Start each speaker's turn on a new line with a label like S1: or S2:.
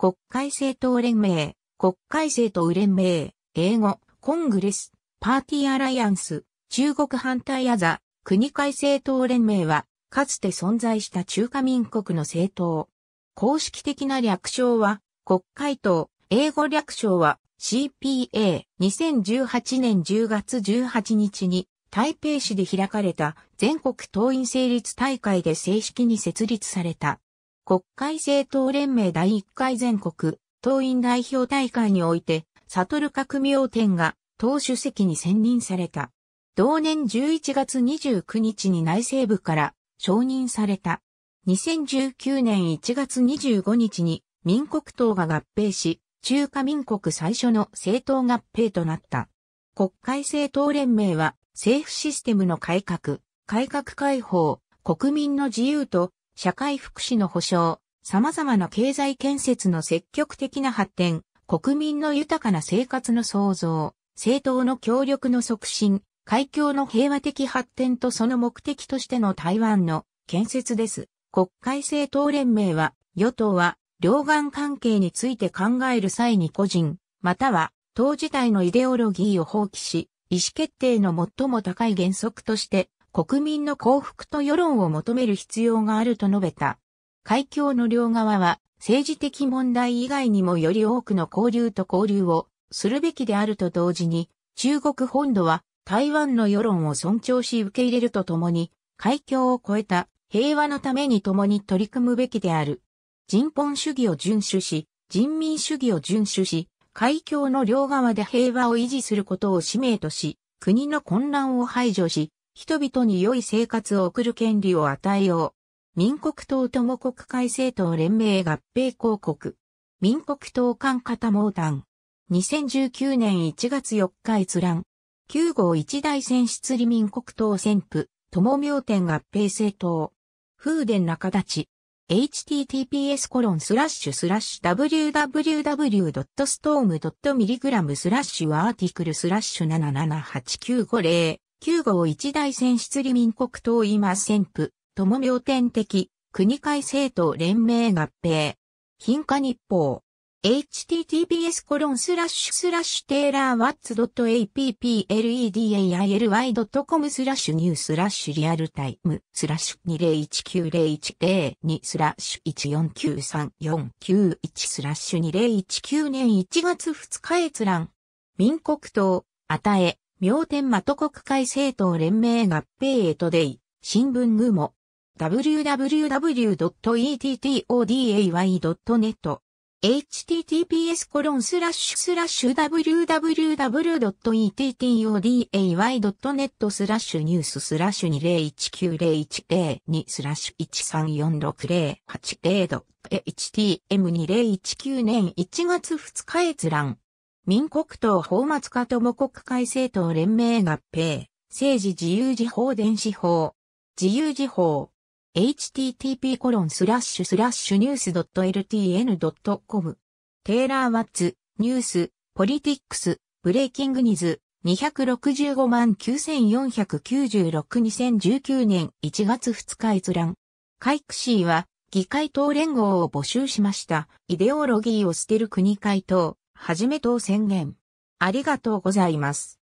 S1: 国会政党連盟、国会政党連盟、英語、コングレス、パーティーアライアンス、中国反対アザ、国会政党連盟は、かつて存在した中華民国の政党。公式的な略称は、国会党、英語略称は CPA。2018年10月18日に、台北市で開かれた全国党員成立大会で正式に設立された。国会政党連盟第1回全国党員代表大会において、悟る革命天が党主席に選任された。同年11月29日に内政部から承認された。2019年1月25日に民国党が合併し、中華民国最初の政党合併となった。国会政党連盟は政府システムの改革、改革開放、国民の自由と社会福祉の保障、様々な経済建設の積極的な発展、国民の豊かな生活の創造、政党の協力の促進、海峡の平和的発展とその目的としての台湾の建設です。国会政党連盟は、与党は、両岸関係について考える際に個人、または、党自体のイデオロギーを放棄し、意思決定の最も高い原則として、国民の幸福と世論を求める必要があると述べた。海峡の両側は政治的問題以外にもより多くの交流と交流をするべきであると同時に、中国本土は台湾の世論を尊重し受け入れるとともに、海峡を越えた平和のために共に取り組むべきである。人本主義を遵守し、人民主義を遵守し、海峡の両側で平和を維持することを使命とし、国の混乱を排除し、人々に良い生活を送る権利を与えよう。民国党友国会政党連盟合併広告。民国党官方猛団。2019年1月4日閲覧。9号一大選出里民国党選府、友明天合併政党。風伝中立ち。https コロンスラッシュスラッシュ www.storm.milligram スラッシュアーティクルスラッシュ778950 9号一大選出利民国党今選府、共明天敵、国会政党連盟合併。貧化日報。https コロンスラッシュスラッシュテーラーワッツ .appledai.com l y スラッシュニュースラッシュリアルタイムスラッシュ20190102スラッシュ149349 1スラッシュ2019年1月2日閲覧民国党、与え明天的国会政党連盟合併へとでい、新聞グモ、www.ettoday.net https www.ettoday.net スラッシュニューススラッシュ20190102スラッシュ 1346080.htm2019 年1月2日閲覧民国党法末化も国会政党連盟合併、政治自由時報電子法、自由時報、http コロンスラッシュスラッシュニュース .ltn.com テイラー・ワッツ、ニュース、ポリティックス、ブレイキングニズ、265万94962019年1月2日閲覧。カイクシーは議会党連合を募集しました。イデオロギーを捨てる国会党、はじめと宣言。ありがとうございます。